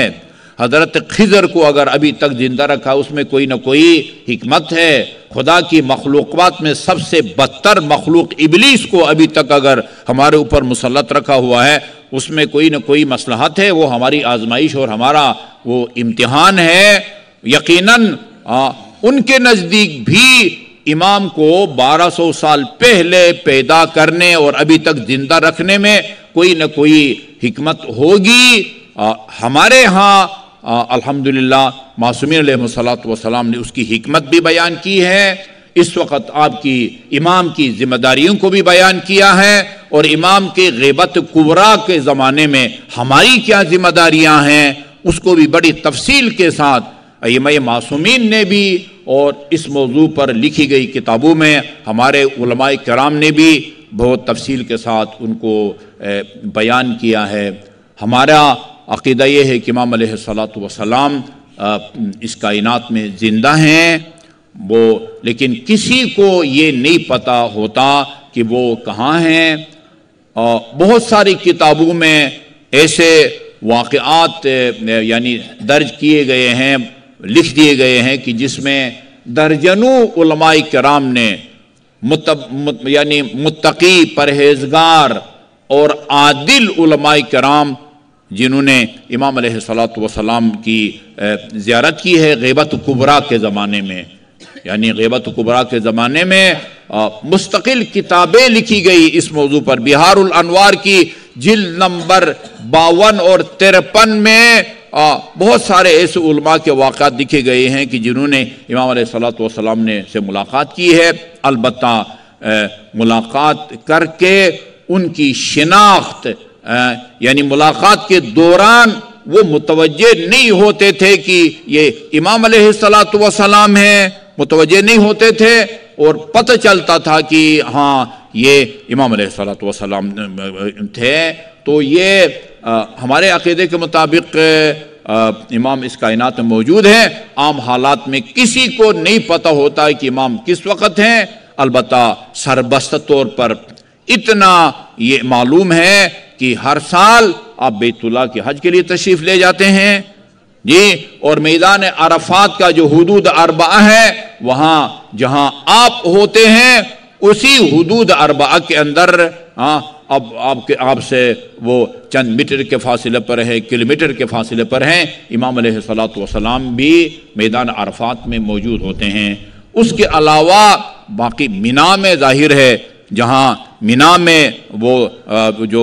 حضرت خضر کو اگر ابھی تک زندہ رکھا اس میں کوئی نہ کوئی حکمت ہے خدا کی مخلوقات میں سب سے بدتر مخلوق ابلیس کو ابھی تک اگر ہمارے اوپر مسلط رکھا ہوا ہے اس میں کوئی نہ کوئی مسلحت ہے وہ ہماری آزمائش اور ہمارا وہ امتحان ہے یقیناً ان کے نزدیک بھی امام کو بارہ سو سال پہلے پیدا کرنے اور ابھی تک زندہ رکھنے میں کوئی نہ کوئی حکمت ہوگی ہمارے ہاں الحمد للہ معصومین علیہ السلط وسلام نے اس کی حکمت بھی بیان کی ہے اس وقت آپ کی امام کی ذمہ داریوں کو بھی بیان کیا ہے اور امام کے غیبت قبرا کے زمانے میں ہماری کیا ذمہ داریاں ہیں اس کو بھی بڑی تفصیل کے ساتھ ایم معصومین نے بھی اور اس موضوع پر لکھی گئی کتابوں میں ہمارے علماء کرام نے بھی بہت تفصیل کے ساتھ ان کو بیان کیا ہے ہمارا عقیدہ یہ ہے کہ امام علیہ السلاۃ وسلام اس کائنات میں زندہ ہیں وہ لیکن کسی کو یہ نہیں پتہ ہوتا کہ وہ کہاں ہیں بہت ساری کتابوں میں ایسے واقعات یعنی درج کیے گئے ہیں لکھ دیے گئے ہیں کہ جس میں درجنوں علماء کرام نے یعنی متقی پرہیزگار اور عادل علماء کرام جنہوں نے امام علیہ صلاۃ وسلام کی زیارت کی ہے غیبت کبرا کے زمانے میں یعنی غیبت کبرا کے زمانے میں مستقل کتابیں لکھی گئی اس موضوع پر بہار الانوار کی جلد نمبر باون اور ترپن میں بہت سارے ایسے علماء کے واقعات دکھے گئے ہیں کہ جنہوں نے امام علیہ صلاۃ والسلام نے ملاقات کی ہے البتہ ملاقات کر کے ان کی شناخت یعنی ملاقات کے دوران وہ متوجہ نہیں ہوتے تھے کہ یہ امام علیہ السلاۃ وسلام ہے متوجہ نہیں ہوتے تھے اور پتہ چلتا تھا کہ ہاں یہ امام علیہ سلاد وسلام تھے تو یہ ہمارے عقیدے کے مطابق امام اس کائنات میں موجود ہیں عام حالات میں کسی کو نہیں پتہ ہوتا کہ امام کس وقت ہیں البتہ سربست طور پر اتنا یہ معلوم ہے کہ ہر سال آپ بیت اللہ کے حج کے لیے تشریف لے جاتے ہیں جی اور میدان عرفات کا جو حدود اربا ہے وہاں جہاں آپ ہوتے ہیں اسی حدود اربا کے اندر ہاں اب آپ کے آپ سے وہ چند میٹر کے فاصلے پر ہے کلو میٹر کے فاصلے پر ہیں امام علیہ صلاۃ وسلام بھی میدان عرفات میں موجود ہوتے ہیں اس کے علاوہ باقی مینا میں ظاہر ہے جہاں مینا میں وہ جو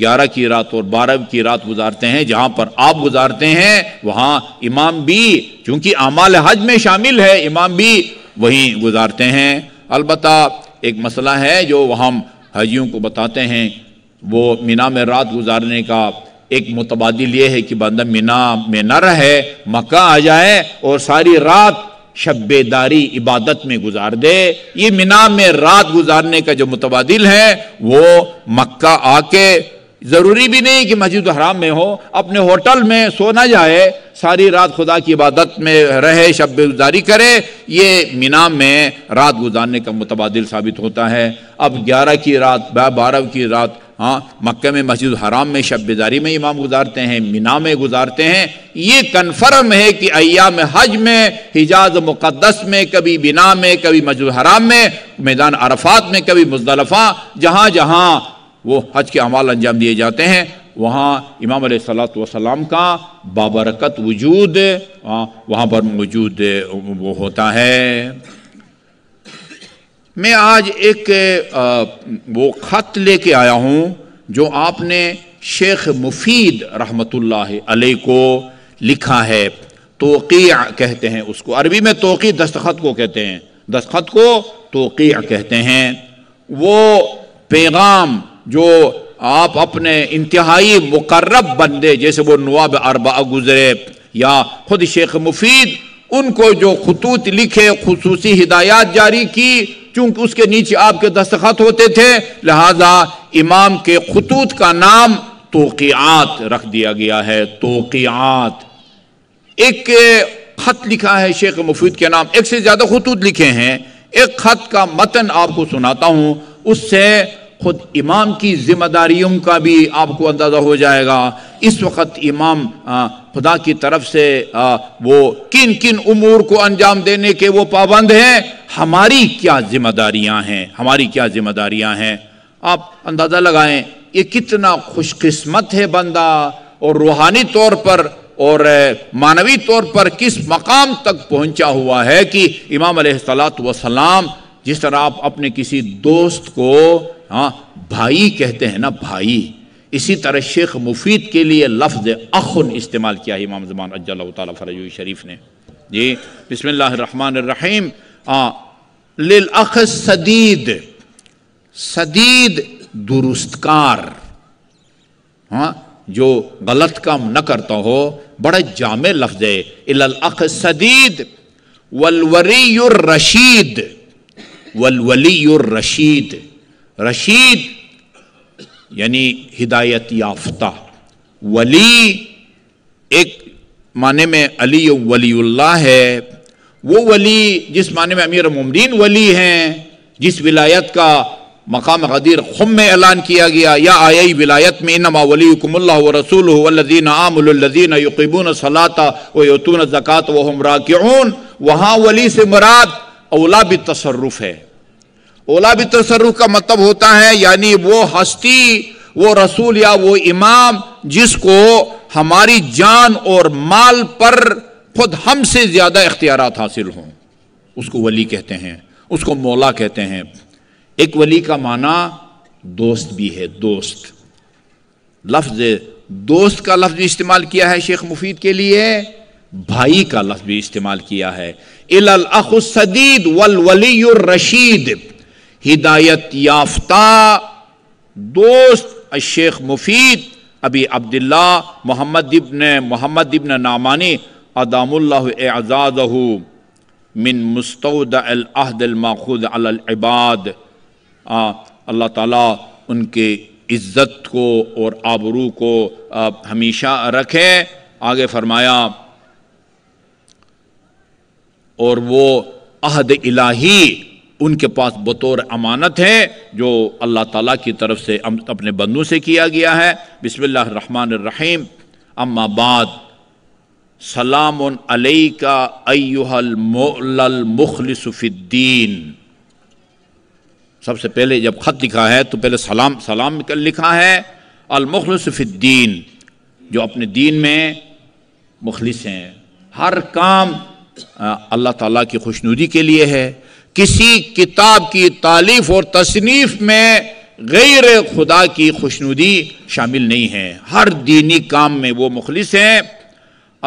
گیارہ کی رات اور بارہ کی رات گزارتے ہیں جہاں پر آپ گزارتے ہیں وہاں امام بھی چونکہ اعمال حج میں شامل ہے امام بھی وہیں گزارتے ہیں البتہ ایک مسئلہ ہے جو ہم حجیوں کو بتاتے ہیں وہ مینا میں رات گزارنے کا ایک متبادل یہ ہے کہ بندہ مینا میں نہ رہے مکہ آ جائے اور ساری رات شب داری عبادت میں گزار دے یہ منا میں رات گزارنے کا جو متبادل ہے وہ مکہ آ کے ضروری بھی نہیں کہ مسجد حرام میں ہو اپنے ہوٹل میں سونا جائے ساری رات خدا کی عبادت میں رہے شب گزاری کرے یہ مینا میں رات گزارنے کا متبادل ثابت ہوتا ہے اب گیارہ کی رات بارہ کی رات ہاں مکہ میں مسجد حرام میں شب بیداری میں امام گزارتے ہیں مینا میں گزارتے ہیں یہ کنفرم ہے کہ ایام حج میں حجاز مقدس میں کبھی بنا میں کبھی مسجد حرام میں میدان عرفات میں کبھی مزدلفہ جہاں جہاں وہ حج کے عمال انجام دیے جاتے ہیں وہاں امام علیہ صلاۃ وسلام کا بابرکت وجود ہاں، وہاں پر موجود وہ ہوتا ہے میں آج ایک وہ خط لے کے آیا ہوں جو آپ نے شیخ مفید رحمت اللہ علیہ کو لکھا ہے توقیع کہتے ہیں اس کو عربی میں توقیع دستخط کو کہتے ہیں دستخط کو توقیع کہتے ہیں وہ پیغام جو آپ اپنے انتہائی مقرب بندے جیسے وہ نواب اربع گزرے یا خود شیخ مفید ان کو جو خطوط لکھے خصوصی ہدایات جاری کی چونکہ اس کے نیچے آپ کے دستخط ہوتے تھے لہذا امام کے خطوط کا نام توقیات رکھ دیا گیا ہے توقیات ایک خط لکھا ہے شیخ مفید کے نام ایک سے زیادہ خطوط لکھے ہیں ایک خط کا متن آپ کو سناتا ہوں اس سے خود امام کی ذمہ داریوں کا بھی آپ کو اندازہ ہو جائے گا اس وقت امام خدا کی طرف سے وہ کن کن امور کو انجام دینے کے وہ پابند ہیں ہماری کیا ذمہ داریاں ہیں ہماری کیا ذمہ داریاں ہیں آپ اندازہ لگائیں یہ کتنا خوش قسمت ہے بندہ اور روحانی طور پر اور مانوی طور پر کس مقام تک پہنچا ہوا ہے کہ امام علیہ صلاح وسلام جس طرح آپ اپنے کسی دوست کو ہاں بھائی کہتے ہیں نا بھائی اسی طرح شیخ مفید کے لیے لفظ اخن استعمال کیا ہے امام زمان تعالیٰ فرج شریف نے جی بسم اللہ الرحمن الرحیم صدید کار ہاں جو غلط کام نہ کرتا ہو بڑا جامع لفظ ہے صدید والوری الرشید والولی الرشید رشید یعنی ہدایت یافتہ ولی ایک معنی میں علی ولی اللہ ہے وہ ولی جس معنی میں امیر ممدین ولی ہیں جس ولایت کا مقام غدیر خم میں اعلان کیا گیا یا آئی ولایت میں انما ولیکم حکم اللہ رسول یقیبون زکات و امرا راکعون وہاں ولی سے مراد اولا بسرف ہے اولا ب تصرف کا مطلب ہوتا ہے یعنی وہ ہستی وہ رسول یا وہ امام جس کو ہماری جان اور مال پر خود ہم سے زیادہ اختیارات حاصل ہوں اس کو ولی کہتے ہیں اس کو مولا کہتے ہیں ایک ولی کا معنی دوست بھی ہے دوست لفظ دوست کا لفظ بھی استعمال کیا ہے شیخ مفید کے لیے بھائی کا لفظ بھی استعمال کیا ہے الاخ ول ولی الرشید ہدایت یافتہ دوست الشیخ مفید ابھی عبداللہ محمد ابن محمد ابن نعمانی ادام اللہ ازاد من مستعود العہد الماخود العباد اللہ تعالیٰ ان کے عزت کو اور آبرو کو ہمیشہ رکھے آگے فرمایا اور وہ عہد الہی ان کے پاس بطور امانت ہے جو اللہ تعالیٰ کی طرف سے اپنے بندوں سے کیا گیا ہے بسم اللہ الرحمن الرحیم اما بعد سلام العلِّ کامول فی الدین سب سے پہلے جب خط لکھا ہے تو پہلے سلام سلام لکھا ہے المخلص فی الدین جو اپنے دین میں مخلص ہیں ہر کام اللہ تعالیٰ کی خوشنودی کے لیے ہے کسی کتاب کی تعلیف اور تصنیف میں غیر خدا کی خوشنودی شامل نہیں ہے ہر دینی کام میں وہ مخلص ہیں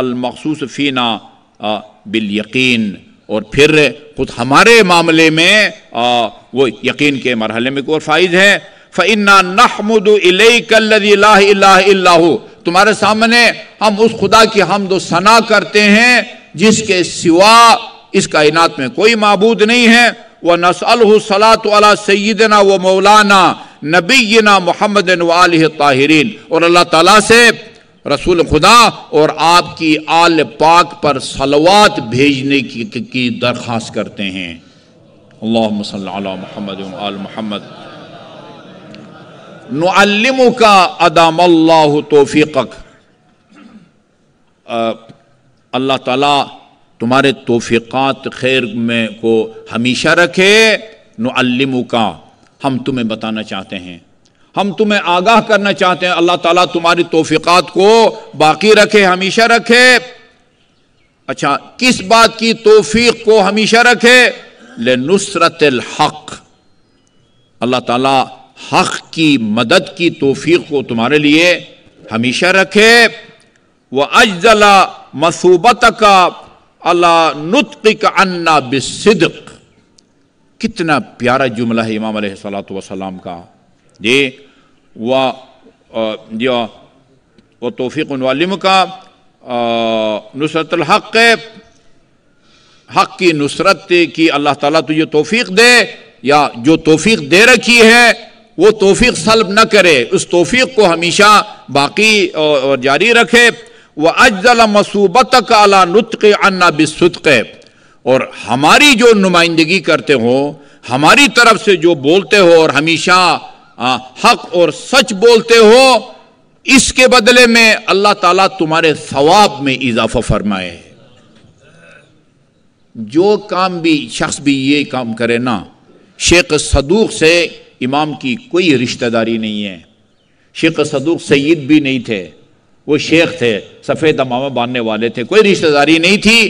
المخصوص فینا بالیقین اور پھر خود ہمارے معاملے میں وہ یقین کے مرحلے میں کوئی فائد ہے فَإِنَّا نَحْمُدُ إِلَيْكَ الَّذِي لَا إِلَهَ إِلَّا هُو تمہارے سامنے ہم اس خدا کی حمد و ثنا کرتے ہیں جس کے سوا اس کائنات میں کوئی معبود نہیں ہے وَنَسْأَلْهُ صَلَاةُ عَلَى سَيِّدِنَا وَمَوْلَانَا نَبِيِّنَا محمد وآلہ الطاہرین اور اللہ تعالیٰ سے رسول خدا اور آپ کی آل پاک پر سلوات بھیجنے کی درخواست کرتے ہیں اللہ علیہ محمد و آل محمد نعلمک ادام اللہ توفیقک اللہ تعالیٰ تمہارے توفیقات خیر میں کو ہمیشہ رکھے نعلمک ہم تمہیں بتانا چاہتے ہیں ہم تمہیں آگاہ کرنا چاہتے ہیں اللہ تعالیٰ تمہاری توفیقات کو باقی رکھے ہمیشہ رکھے اچھا کس بات کی توفیق کو ہمیشہ رکھے لے نصرت الحق اللہ تعالیٰ حق کی مدد کی توفیق کو تمہارے لیے ہمیشہ رکھے وہ اجزلہ مصوبت کا اللہ انا بصدق کتنا پیارا جملہ ہے امام علیہ صلاحت وسلام کا جی و و توفیق والم کا نصرت الحق حق کی نصرت کی اللہ تعالیٰ تو یہ توفیق دے یا جو توفیق دے رکھی ہے وہ توفیق سلب نہ کرے اس توفیق کو ہمیشہ باقی اور جاری رکھے وہ اجزل مصوبت کا اللہ نطق انا اور ہماری جو نمائندگی کرتے ہو ہماری طرف سے جو بولتے ہو اور ہمیشہ حق اور سچ بولتے ہو اس کے بدلے میں اللہ تعالیٰ تمہارے ثواب میں اضافہ فرمائے جو کام کام بھی بھی شخص یہ کرے نا شیخ صدوق سے امام کی کوئی رشتہ داری نہیں ہے شیخ صدوق سید بھی نہیں تھے وہ شیخ تھے سفید امامہ باننے والے تھے کوئی رشتہ داری نہیں تھی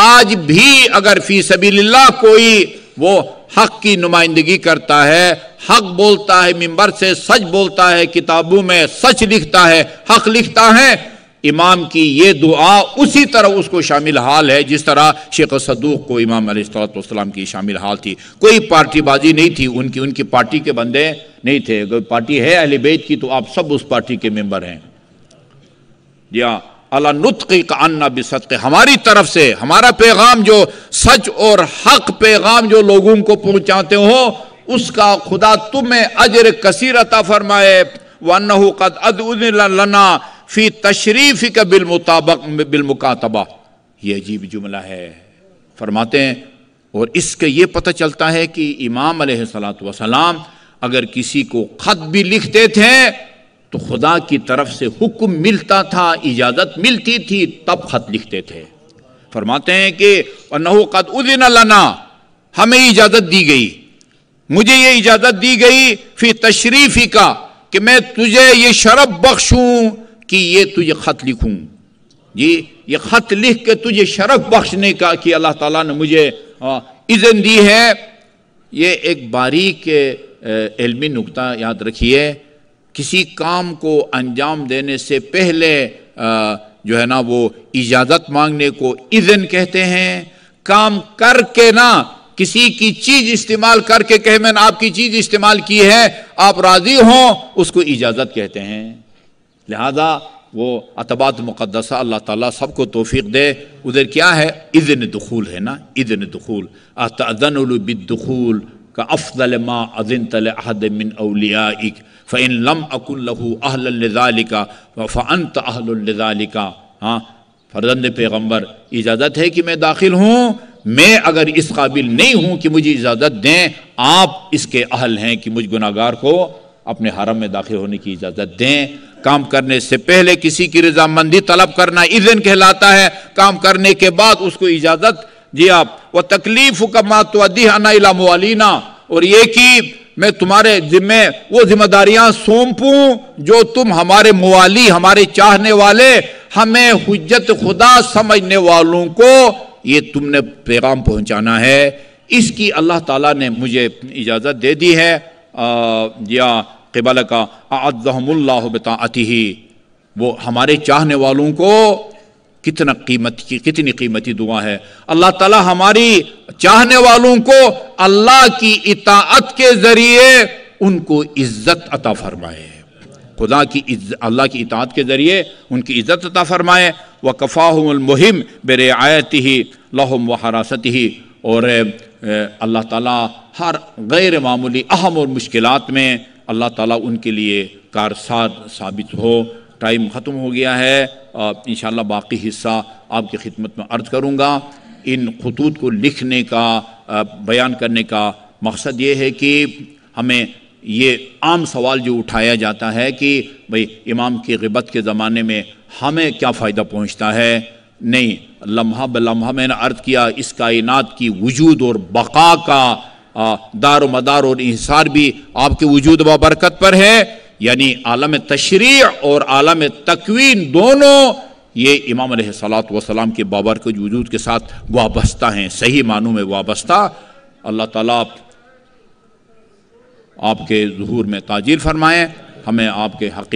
آج بھی اگر فی سبیل اللہ کوئی وہ حق کی نمائندگی کرتا ہے حق بولتا ہے ممبر سے سچ بولتا ہے کتابوں میں سچ لکھتا ہے حق لکھتا ہے امام کی یہ دعا اسی طرح اس کو شامل حال ہے جس طرح شیخ صدوق کو امام علیہ السلط والسلام کی شامل حال تھی کوئی پارٹی بازی نہیں تھی ان کی ان کی پارٹی کے بندے نہیں تھے پارٹی ہے اہل بیت کی تو آپ سب اس پارٹی کے ممبر ہیں جی ہاں اللہ نطقی کا انا بے ہماری طرف سے ہمارا پیغام جو سچ اور حق پیغام جو لوگوں کو پہنچاتے ہو اس کا خدا تمہیں اجر کثیر عطا فرمائے وَأَنَّهُ قَدْ أَدْعُدِلَ لَنَا فِي تَشْرِیفِكَ بِالْمُطَابَقِ بِالْمُقَاتَبَ یہ عجیب جملہ ہے فرماتے ہیں اور اس کے یہ پتہ چلتا ہے کہ امام علیہ السلام اگر کسی کو خط بھی لکھتے تھے تو خدا کی طرف سے حکم ملتا تھا اجازت ملتی تھی تب خط لکھتے تھے فرماتے ہیں کہ ہمیں اجازت دی گئی مجھے یہ اجازت دی گئی تشریفی کا کہ میں تجھے یہ شرب بخشوں کہ یہ تجھے خط لکھوں جی یہ خط لکھ کے تجھے شرف بخشنے کا کہ اللہ تعالیٰ نے مجھے اذن دی ہے یہ ایک باریک علمی نقطہ یاد رکھی ہے کسی کام کو انجام دینے سے پہلے جو ہے نا وہ اجازت مانگنے کو اذن کہتے ہیں کام کر کے نا کسی کی چیز استعمال کر کے کہ میں آپ کی چیز استعمال کی ہے آپ راضی ہوں اس کو اجازت کہتے ہیں لہذا وہ اتباد مقدسہ اللہ تعالیٰ سب کو توفیق دے ادھر کیا ہے اذن دخول ہے نا اذن دخول ما من لم افطل فانت اہل الحلکہ ہاں فردند پیغمبر اجازت ہے کہ میں داخل ہوں میں اگر اس قابل نہیں ہوں کہ مجھے اجازت دیں آپ اس کے اہل ہیں کہ مجھ گناہ گار کو اپنے حرم میں داخل ہونے کی اجازت دیں کام کرنے سے پہلے کسی کی رضامندی طلب کرنا اذن کہلاتا ہے کام کرنے کے بعد اس کو اجازت جی آپ وہ تکلیف کا اور یہ میں تمہارے وہ ذمہ داریاں جو تم ہمارے موالی ہمارے چاہنے والے ہمیں حجت خدا سمجھنے والوں کو یہ تم نے پیغام پہنچانا ہے اس کی اللہ تعالیٰ نے مجھے اجازت دے دی ہے یا جی ہاں، قبل کا اعظم اللہ بتا وہ ہمارے چاہنے والوں کو کتنا قیمت کی کتنی قیمتی دعا ہے اللہ تعالی ہماری چاہنے والوں کو اللہ کی اطاعت کے ذریعے ان کو عزت عطا فرمائے خدا کی عز... اللہ کی اطاعت کے ذریعے ان کی عزت عطا فرمائے وہ کفاہم المہم بے رعایت ہی لہم و حراست ہی اور اللہ تعالیٰ ہر غیر معمولی اہم اور مشکلات میں اللہ تعالیٰ ان کے لیے کارساد ثابت ہو ٹائم ختم ہو گیا ہے انشاءاللہ باقی حصہ آپ کی خدمت میں عرض کروں گا ان خطوط کو لکھنے کا بیان کرنے کا مقصد یہ ہے کہ ہمیں یہ عام سوال جو اٹھایا جاتا ہے کہ بھائی امام کی غبت کے زمانے میں ہمیں کیا فائدہ پہنچتا ہے نہیں لمحہ بلمحہ میں نے عرض کیا اس کائنات کی وجود اور بقا کا دار و مدار اور انحصار بھی آپ کے وجود و برکت پر ہے یعنی عالم تشریع اور عالم تکوین دونوں یہ امام علیہ سلاد وسلام کے کے وجود کے ساتھ وابستہ ہیں صحیح معنوں میں وابستہ اللہ تعالیٰ آپ کے ظہور میں تاجر فرمائیں ہمیں آپ کے حقیقت